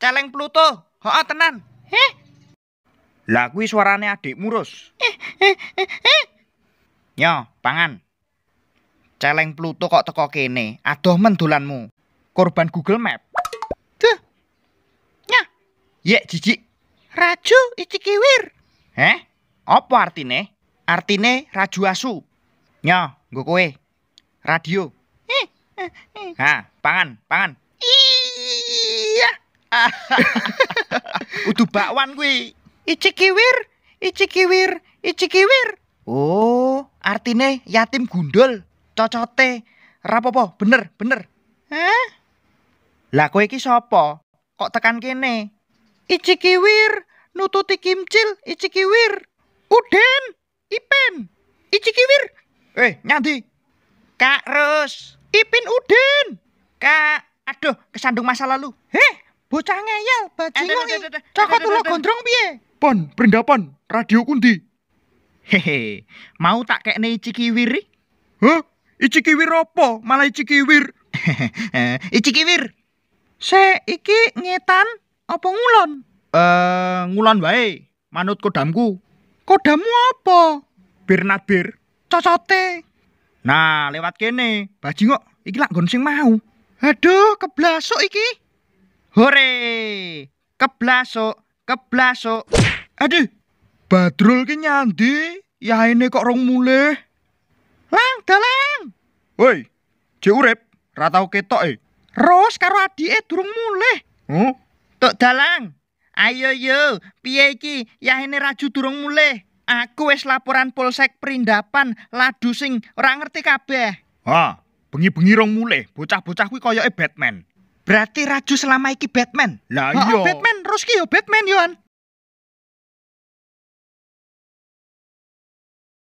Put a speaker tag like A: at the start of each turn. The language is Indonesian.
A: Celeng Pluto. oh, tenan. Heh. Lah kuwi suarane adikmu, Rus. Nyo, eh, eh, eh, pangan. Celeng Pluto kok teko kene. Adoh men Korban Google Map. Duh. Nya. Ye, jijik. Raju kiwir. Heh? Apa artine? Artine raju asu. Nyo, nggo kowe. Radio. Ha, pangan, pangan. Iya. Udu bakwan kuwi. Icikiwir, icikiwir, icikiwir. Oh, artine yatim gundul, cocote. Rapopo, bener, bener. Hah? Lah kowe iki sapa? Kok tekan kene? Icikiwir, nututi kimcil, icikiwir. Uden, Ipen, icikiwir. Eh, nyandi. Kak Rus, Ipin Uden. Kak, aduh, kesandung masa lalu. Heh. Bocah ngeyel, bajingan eh, iki. Cakotula eh, gondrong piye? Pon, prindapan, radio kundi. Hehe, mau tak kekne cikiwir? Hah? Icikiwir apa? Malah icikiwir. Eh, icikiwir. Se iki ngetan apa ngulon? Eh, uh, ngulon wae. Manut kodamku. Kodamu apa? Bir Cocote. Nah, lewat kene. Bajingok, iki lak nggon mau. Aduh, keblasuk iki. Hore! Keblasok! Keblasok! Aduh, Badrul ki nyandi? Ya kok rong mulai? Lang, dalang! Woi, cek urep, ratau ketok eh. Ros, karo adi eh, durung mulai. Huh? Tok dalang, ayo yo, piye ki, ya raju durung mulai. Aku wis laporan polsek perindapan, ladu sing, orang ngerti kabeh. Ha, ah, bengi-bengi rong mulai, bocah-bocah kuih koyoknya Batman. Berarti Raju selama iki Batman. Lah iya. Batman, Ruski yo ya Batman Yohan.